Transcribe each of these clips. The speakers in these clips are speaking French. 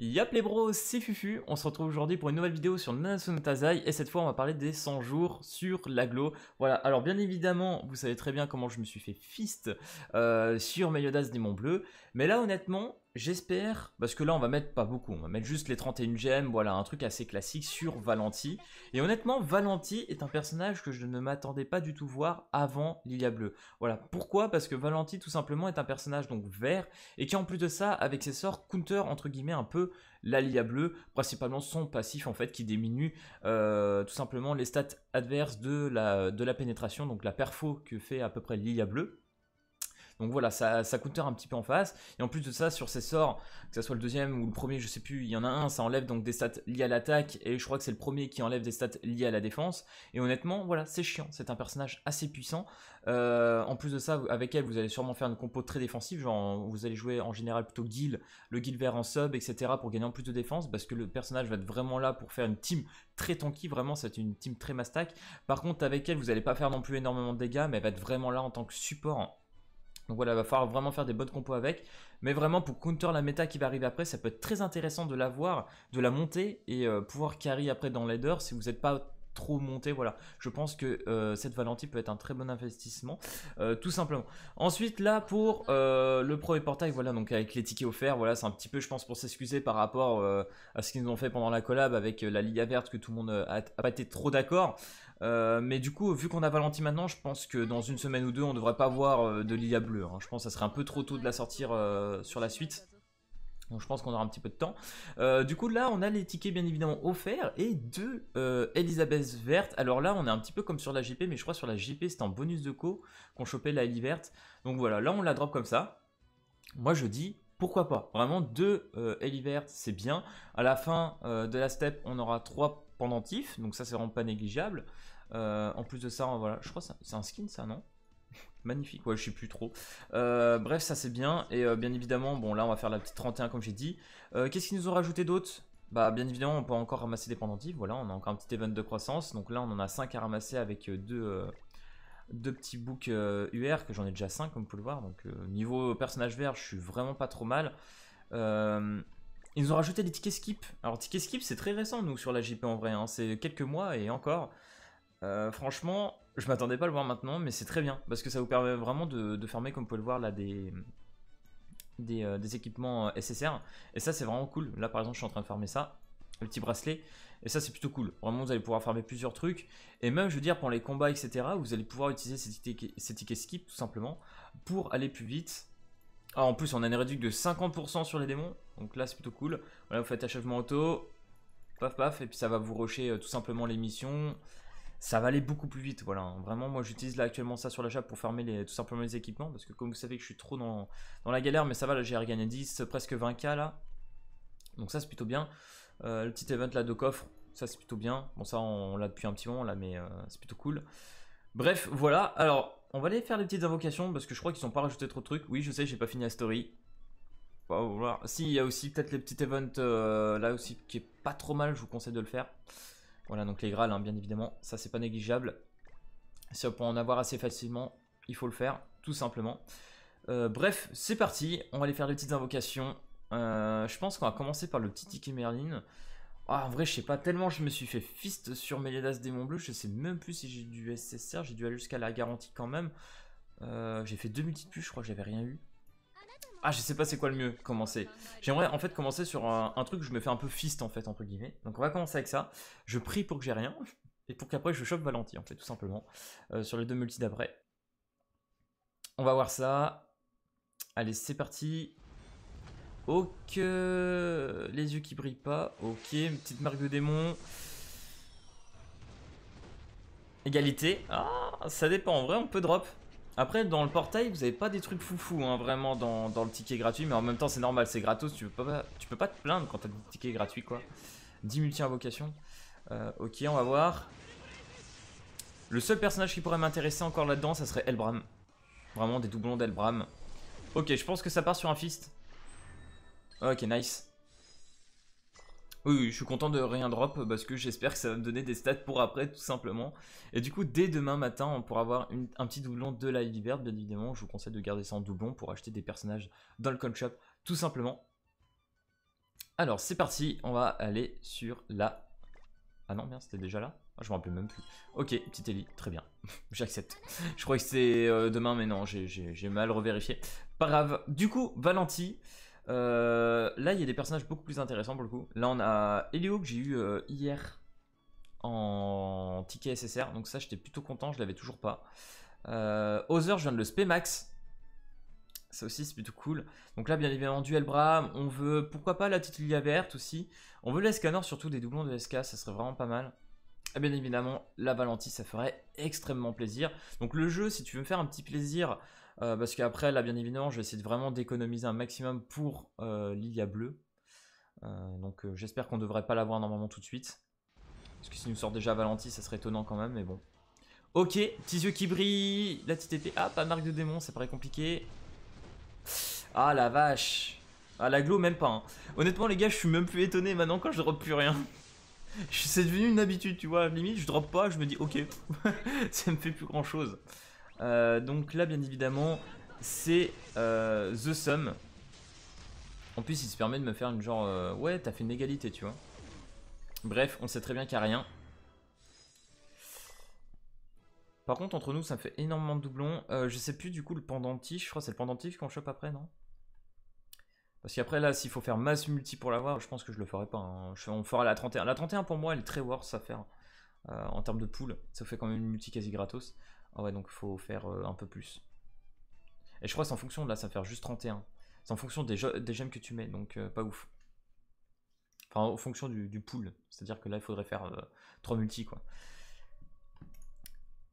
Yap les bros, c'est Fufu, on se retrouve aujourd'hui pour une nouvelle vidéo sur Nanatsu no et cette fois on va parler des 100 jours sur l'agglo. Voilà, alors bien évidemment, vous savez très bien comment je me suis fait fist euh, sur Meliodas Monts Bleu mais là, honnêtement, j'espère, parce que là, on va mettre pas beaucoup, on va mettre juste les 31 gemmes, voilà, un truc assez classique sur Valenti. Et honnêtement, Valenti est un personnage que je ne m'attendais pas du tout voir avant Lilia Bleue. Voilà, pourquoi Parce que Valenti, tout simplement, est un personnage donc vert, et qui en plus de ça, avec ses sorts, counter, entre guillemets, un peu la Lilia Bleue, principalement son passif, en fait, qui diminue euh, tout simplement les stats adverses de la, de la pénétration, donc la perfo que fait à peu près Lilia Bleue. Donc voilà, ça, ça counter un petit peu en face. Et en plus de ça, sur ses sorts, que ce soit le deuxième ou le premier, je sais plus, il y en a un, ça enlève donc des stats liées à l'attaque. Et je crois que c'est le premier qui enlève des stats liées à la défense. Et honnêtement, voilà, c'est chiant. C'est un personnage assez puissant. Euh, en plus de ça, avec elle, vous allez sûrement faire une compo très défensive. Genre, vous allez jouer en général plutôt guil, le Guild vert en sub, etc. pour gagner en plus de défense. Parce que le personnage va être vraiment là pour faire une team très tanky. Vraiment, c'est une team très mastac. Par contre, avec elle, vous n'allez pas faire non plus énormément de dégâts, mais elle va être vraiment là en tant que support donc voilà, il va falloir vraiment faire des bonnes compos avec. Mais vraiment, pour counter la méta qui va arriver après, ça peut être très intéressant de l'avoir, de la monter et euh, pouvoir carry après dans l'aider. si vous n'êtes pas trop monté. Voilà, je pense que euh, cette valentine peut être un très bon investissement, euh, tout simplement. Ensuite, là pour le le premier portail, voilà, donc avec les tickets offerts, voilà, c'est un petit peu, je pense, pour s'excuser par rapport à ce qu'ils nous ont fait pendant la collab avec la Liga verte que tout le monde n'a pas été trop d'accord. Euh, mais du coup, vu qu'on a Valenti maintenant, je pense que dans une semaine ou deux, on devrait pas voir euh, de Lilia bleue. Hein. Je pense que ça serait un peu trop tôt de la sortir euh, sur la suite. Donc je pense qu'on aura un petit peu de temps. du coup là on a les tickets bien évidemment offerts et deux Elisabeth verte. Alors là on est un petit peu comme sur la JP, mais je crois sur la JP, c'est en bonus de co qu'on chopait la Ellie verte. Donc voilà là on la drop comme ça. Moi je dis pourquoi pas. Vraiment deux euh, Ellie c'est bien. À la fin de la step on aura trois pendentif, donc ça c'est vraiment pas négligeable. Euh, en plus de ça, voilà, je crois que c'est un skin ça, non Magnifique, ouais, je sais plus trop. Euh, bref, ça c'est bien. Et euh, bien évidemment, bon, là on va faire la petite 31 comme j'ai dit. Qu'est-ce qui nous ont rajouté d'autre bah bien évidemment on peut encore ramasser des pendentifs, voilà on a encore un petit event de croissance, donc là on en a 5 à ramasser avec deux, deux petits books UR, que j'en ai déjà 5 comme vous pouvez le voir, donc niveau personnage vert je suis vraiment pas trop mal. Ils ont rajouté des tickets skip. Alors, ticket skip, c'est très récent, nous, sur la JP en vrai. Hein. C'est quelques mois et encore. Euh, franchement, je m'attendais pas à le voir maintenant, mais c'est très bien. Parce que ça vous permet vraiment de, fermer farmer, comme vous pouvez le voir, là, des, des, euh, équipements euh, SSR. Et ça, c'est vraiment cool. Là, par exemple, je suis en train de fermer ça. Le petit bracelet. Et ça, c'est plutôt cool. Vraiment, vous allez pouvoir fermer plusieurs trucs. Et même, je veux dire, pour les combats, etc., vous allez pouvoir utiliser ces tickets, ces tickets skip, tout simplement, pour aller plus vite. Ah, en plus, on a une réduction de 50% sur les démons. Donc là, c'est plutôt cool. Voilà, vous faites achèvement auto, paf paf, et puis ça va vous rusher euh, tout simplement les missions. Ça va aller beaucoup plus vite, voilà. Hein. Vraiment, moi j'utilise là actuellement ça sur l'achat pour fermer les, tout simplement les équipements, parce que comme vous savez que je suis trop dans, dans la galère, mais ça va, là j'ai regagné 10, presque 20k là. Donc ça c'est plutôt bien. Euh, le petit event là de coffre, ça c'est plutôt bien. Bon ça on, l'a depuis un petit moment là, mais euh, c'est plutôt cool. Bref, voilà. Alors, on va aller faire les petites invocations, parce que je crois qu'ils n'ont pas rajouté trop de trucs. Oui, je sais, j'ai pas fini la story. Si, il y a aussi peut-être les petits events euh, là aussi qui est pas trop mal, je vous conseille de le faire. Voilà, donc les Graals, hein, bien évidemment, ça c'est pas négligeable. Si on peut en avoir assez facilement, il faut le faire, tout simplement. Euh, bref, c'est parti, on va aller faire les petites invocations. Euh, je pense qu'on va commencer par le petit ticket Merlin. Ah, en vrai, je sais pas tellement, je me suis fait fist sur Meliadas Démon Bleu, je sais même plus si j'ai du SSR, j'ai dû aller jusqu'à la garantie quand même. j'ai fait deux multiples, je crois que j'avais rien eu. Ah, je sais pas c'est quoi le mieux, commencer. J'aimerais en fait commencer sur un, truc où je me fais un peu fist en fait, entre guillemets. Donc on va commencer avec ça. Je prie pour que j'ai rien, et pour qu'après je chope Valenti en fait, tout simplement, euh, sur les deux multi d'après. On va voir ça. Allez, c'est parti. Ok, les yeux qui brillent pas. Ok, petite marque de démon. Égalité. Ah, ça dépend. En vrai, on peut drop. Après, dans le portail, vous avez pas des trucs foufou, hein, vraiment, dans, le ticket gratuit. Mais en même temps, c'est normal, c'est gratos. Tu peux pas, tu peux pas te plaindre quand t'as des tickets gratuit quoi. 10 multi-invocations. Euh, ok, on va voir. Le seul personnage qui pourrait m'intéresser encore là-dedans, ça serait Elbram. Vraiment, des doublons d'Elbram. Ok, je pense que ça part sur un fist. Ok, nice. Oui, je suis content de rien drop parce que j'espère que ça va me donner des stats pour après, tout simplement. Et du coup, dès demain matin, on pourra avoir un petit doublon de la Liberte, bien évidemment. Je vous conseille de garder ça en doublon pour acheter des personnages dans le con shop, tout simplement. Alors, c'est parti, on va aller sur la... Ah non, bien, c'était déjà là ah, Je me rappelle même plus. Ok, petite Ellie, très bien. J'accepte. Je crois que c'est euh, demain, mais non, j'ai mal revérifié. Pas grave. Du coup, Valenti... Euh, là, il y a des personnages beaucoup plus intéressants pour le coup. Là, on a Helio que j'ai eu euh, hier en ticket SSR. Donc ça, j'étais plutôt content, je l'avais toujours pas. Euh, Other, je viens de le Spemax. Ça aussi, c'est plutôt cool. Donc là, bien évidemment, duel Bram. On veut, pourquoi pas, la Titulia verte aussi. On veut l'escanor, surtout des doublons de SK, ça serait vraiment pas mal. Et bien évidemment, la Valentie, ça ferait extrêmement plaisir. Donc le jeu, si tu veux me faire un petit plaisir euh, parce qu'après, là, bien évidemment, je vais essayer vraiment d'économiser un maximum pour euh, l'Ilia bleue. Euh, donc euh, j'espère qu'on ne devrait pas l'avoir normalement tout de suite. Parce que s'il nous sort déjà Valenti, ça serait étonnant quand même, mais bon. Ok, petits yeux qui brillent, la petite épée. Ah, pas marque de démon, ça paraît compliqué. Ah la vache Ah la glow même pas hein. Honnêtement les gars je suis même plus étonné maintenant quand je drop plus rien C'est devenu une habitude tu vois Limite je drop pas je me dis ok Ça me fait plus grand chose euh, donc là, bien évidemment, c'est euh, The Sum. En plus, il se permet de me faire une genre... Euh, ouais, t'as fait une égalité, tu vois. Bref, on sait très bien qu'il n'y a rien. Par contre, entre nous, ça me fait énormément de doublons. je sais plus, du coup, le pendentif. Je crois que c'est le pendentif qu'on chope après, non Parce qu'après, là, s'il faut faire masse multi pour l'avoir, je pense que je le ferai pas. Hein. on fera la 31. La 31, pour moi, elle est très worse à faire. en termes de pool, ça fait quand même une multi quasi gratos. Ah ouais, donc faut faire euh, un peu plus. Et je crois que c'est en fonction, de là, ça va faire juste 31. C'est en fonction des, gemmes que tu mets, donc euh, pas ouf. Enfin, en fonction du, pool. C'est-à-dire que là, il faudrait faire 3 euh, multi, quoi.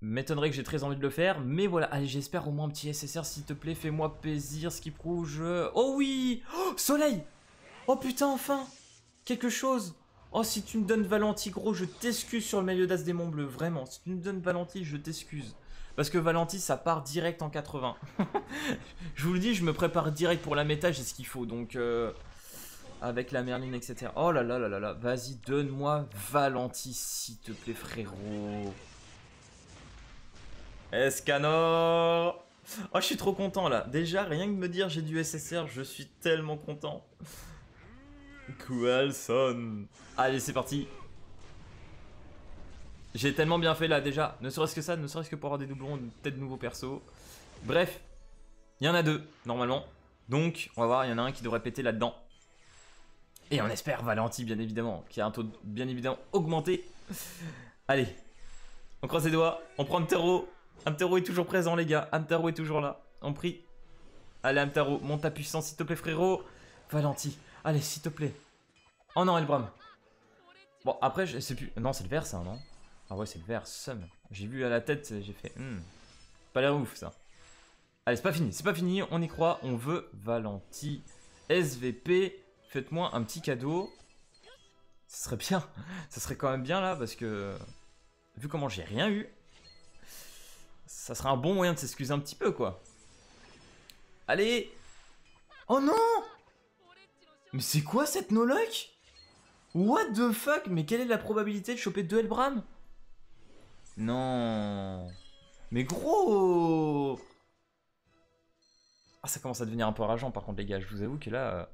M'étonnerait que j'ai très envie de le faire, mais voilà. Allez, j'espère au moins un petit SSR, s'il te plaît. Fais-moi plaisir, ce qui prouve Oh oui oh, Soleil Oh putain, enfin Quelque chose Oh, si tu me donnes valentie gros, je t'excuse sur le maillot d'as des Monts Bleus, vraiment. Si tu me donnes valentie je t'excuse. Parce que Valenti, ça part direct en 80. je vous le dis, je me prépare direct pour la méta, j'ai ce qu'il faut. Donc, euh, avec la Merline, etc. Oh là là là là là. Vas-y, donne-moi Valentis, s'il te plaît, frérot. Escanor Oh, je suis trop content, là. Déjà, rien que me dire j'ai du SSR, je suis tellement content. son. Allez, c'est parti j'ai tellement bien fait là déjà. Ne serait-ce que ça, ne serait-ce que pour avoir des doublons, peut-être de nouveaux persos. Bref, il y en a deux, normalement. Donc, on va voir, il y en a un qui devrait péter là-dedans. Et on espère Valenti, bien évidemment, qui a un taux, bien évidemment, augmenté. Allez, on croise les doigts, on prend Amtero. Amtero est toujours présent, les gars. Amtero est toujours là. On prie. Allez, Amtero, monte ta puissance, s'il te plaît, frérot. Valenti, allez, s'il te plaît. Oh non, Elbram. Bon, après, je sais plus. Non, c'est le vert, ça, hein, non ah ouais, c'est vert, somme. J'ai vu à la tête, j'ai fait... Hmm, pas l'air ouf, ça. Allez, c'est pas fini, c'est pas fini, on y croit, on veut Valenti. SVP, faites-moi un petit cadeau. Ce serait bien, ça serait quand même bien là, parce que... Vu comment j'ai rien eu, ça serait un bon moyen de s'excuser un petit peu, quoi. Allez Oh non Mais c'est quoi cette no lock What the fuck Mais quelle est la probabilité de choper deux Elbram non Mais gros Ah, ça commence à devenir un peu rageant, par contre, les gars. Je vous avoue que là, euh,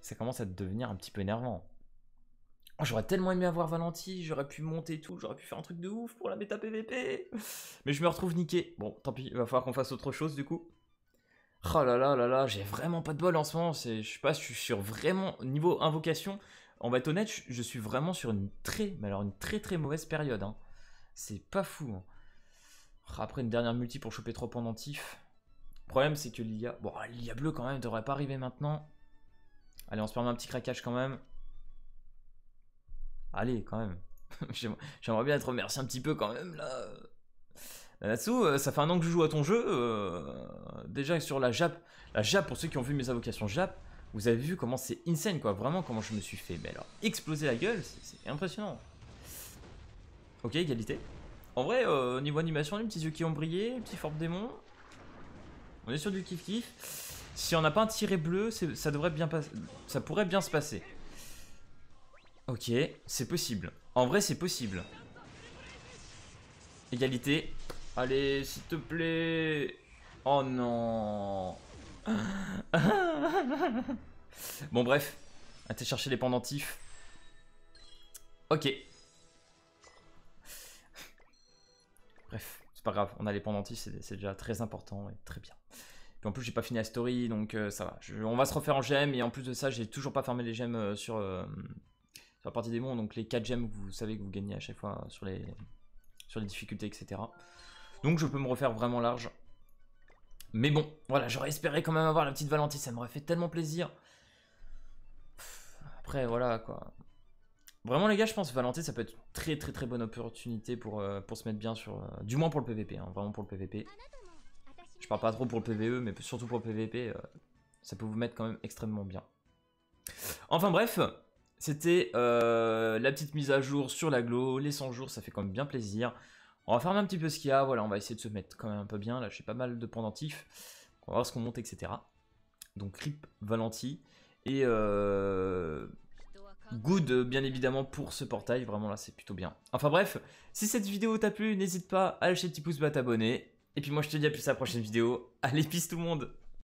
ça commence à devenir un petit peu énervant. Oh, j'aurais tellement aimé avoir Valenti, j'aurais pu monter tout, j'aurais pu faire un truc de ouf pour la méta PVP. Mais je me retrouve niqué. Bon, tant pis, il va falloir qu'on fasse autre chose du coup. Oh là là là là, j'ai vraiment pas de bol en ce moment. Je sais pas, je suis sur vraiment. Niveau invocation, on va être honnête, je, je suis vraiment sur une très, mais alors une très très mauvaise période. Hein. C'est pas fou. Hein. Après une dernière multi pour choper trois pendentifs. Le problème, c'est que l'IA... Bon, ah, l'IA bleue, quand même, devrait pas arriver maintenant. Allez, on se permet un petit craquage, quand même. Allez, quand même. J'aimerais bien être remercié un petit peu, quand même, là. Là-dessous, bah, ça fait un an que je joue à ton jeu. Euh, déjà, sur la Jap... La Jap, pour ceux qui ont vu mes invocations Jap, vous avez vu comment c'est insane, quoi. Vraiment, comment je me suis fait, mais alors, exploser la gueule, c'est impressionnant. Ok, égalité. En vrai, au euh, niveau animation, les petits yeux qui ont brillé, les petits formes démons. On est sur du kiff kiff. Si on n'a pas un tiré bleu, ça devrait bien ça pourrait bien se passer. Ok, c'est possible. En vrai, c'est possible. Égalité. Allez, s'il te plaît. Oh non. bon bref, à chercher les pendentifs. Ok, Bref, c'est pas grave, on a les pendentifs, c'est déjà très important et très bien. et en plus, j'ai pas fini la story, donc euh, ça va. on va se refaire en gemmes et en plus de ça, j'ai toujours pas fermé les gemmes euh, sur, euh, sur la partie démon, donc les 4 gemmes, vous savez que vous gagnez à chaque fois sur les, sur les difficultés, etc. Donc je peux me refaire vraiment large. Mais bon, voilà, j'aurais espéré quand même avoir la petite Valentie, ça m'aurait fait tellement plaisir. après, voilà, quoi. Vraiment les gars, je pense que ça peut être une très très très bonne opportunité pour, euh, pour se mettre bien sur... Euh, du moins pour le PVP, hein, vraiment pour le PVP. Je parle pas trop pour le PVE, mais surtout pour le PVP, euh, ça peut vous mettre quand même extrêmement bien. Enfin bref, c'était la petite mise à jour sur la Glo, les 100 jours ça fait quand même bien plaisir. On va fermer un petit peu ce qu'il y a, voilà, on va essayer de se mettre quand même un peu bien, là j'ai pas mal de pendentifs, on va voir ce qu'on monte, etc. Donc RIP Valenti, et... Euh Good, euh, bien évidemment, pour ce portail. Vraiment, là, c'est plutôt bien. Enfin bref, si cette vidéo t'a plu, n'hésite pas à lâcher le petit pouce bleu, à t'abonner. Et puis moi, je te dis à plus à la prochaine vidéo. Allez, peace tout le monde